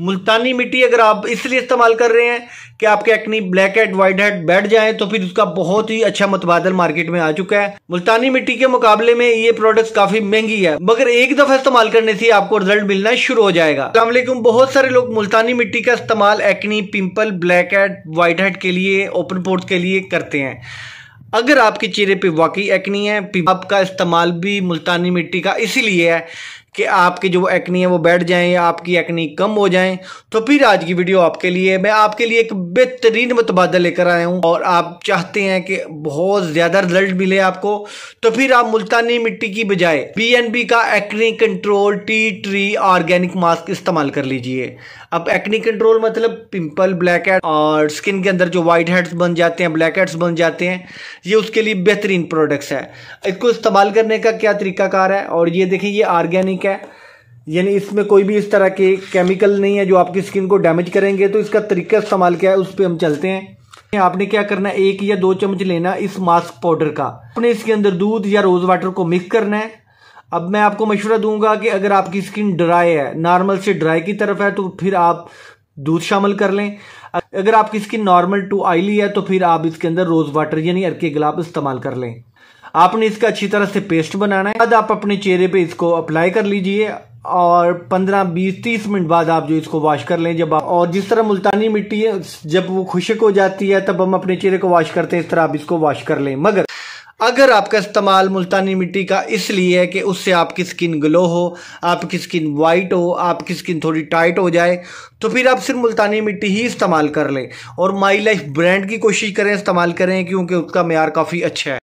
मुल्तानी मिट्टी अगर आप इसलिए इस्तेमाल कर रहे हैं कि आपके acne blackhead whitehead बैठ जाए तो फिर उसका बहुत ही अच्छा मतबादल मार्केट में आ चुका है मुल्तानी मिट्टी के मुकाबले में ये प्रोडक्ट काफी महंगी है मगर एक दफा इस्तेमाल करने से आपको रिजल्ट मिलना शुरू हो जाएगा असलम बहुत सारे लोग मुल्तानी मिट्टी का इस्तेमाल acne pimple blackhead whitehead के लिए ओपन पोर्ट के लिए करते हैं अगर आपके चेहरे पे वाकई एक्नी है आपका इस्तेमाल भी मुल्तानी मिट्टी का इसीलिए है कि आपके जो एक्नी है वो बैठ जाएं या आपकी एक्नी कम हो जाएं तो फिर आज की वीडियो आपके लिए मैं आपके लिए एक बेहतरीन मुतबादा लेकर आया हूँ और आप चाहते हैं कि बहुत ज़्यादा रिजल्ट मिले आपको तो फिर आप मुल्तानी मिट्टी की बजाय बी का acne control tea tree organic mask इस्तेमाल कर लीजिए अब एक्नी कंट्रोल मतलब पिम्पल ब्लैक हेड और स्किन के अंदर जो वाइट हेड्स बन जाते हैं ब्लैक हेड्स बन जाते हैं ये उसके लिए बेहतरीन प्रोडक्ट्स है इसको इस्तेमाल करने का क्या तरीकाकार है और ये देखें ये ऑर्गेनिक ठीक है यानी इसमें कोई भी इस तरह के केमिकल नहीं है जो आपकी स्किन को डैमेज करेंगे तो इसका तरीका इस्तेमाल क्या है उस पर हम चलते हैं आपने क्या करना है एक या दो चम्मच लेना इस मास्क पाउडर का अपने इसके अंदर दूध या रोज़ वाटर को मिक्स करना है अब मैं आपको मशवरा दूंगा कि अगर आपकी स्किन ड्राई है नॉर्मल से ड्राई की तरफ है तो फिर आप दूध शामिल कर लें अगर आपकी स्किन नॉर्मल टू आयली है तो फिर आप इसके अंदर रोज़ वाटर यानी अर्के गुलाब इस्तेमाल कर लें आपने इसका अच्छी तरह से पेस्ट बनाना है बाद आप अपने चेहरे पे इसको अप्लाई कर लीजिए और 15 20 30 मिनट बाद आप जो इसको वॉश कर लें जब आप और जिस तरह मुल्तानी मिट्टी है जब वो खुशक हो जाती है तब हम अपने चेहरे को वॉश करते हैं इस तरह आप इसको वॉश कर लें मगर अगर आपका इस्तेमाल मुल्तानी मिट्टी का इसलिए है कि उससे आपकी स्किन ग्लो हो आपकी स्किन वाइट हो आपकी स्किन थोड़ी टाइट हो जाए तो फिर आप सिर्फ मुल्तानी मिट्टी ही इस्तेमाल कर लें और माई लाइफ ब्रांड की कोशिश करें इस्तेमाल करें क्योंकि उसका मैार काफ़ी अच्छा है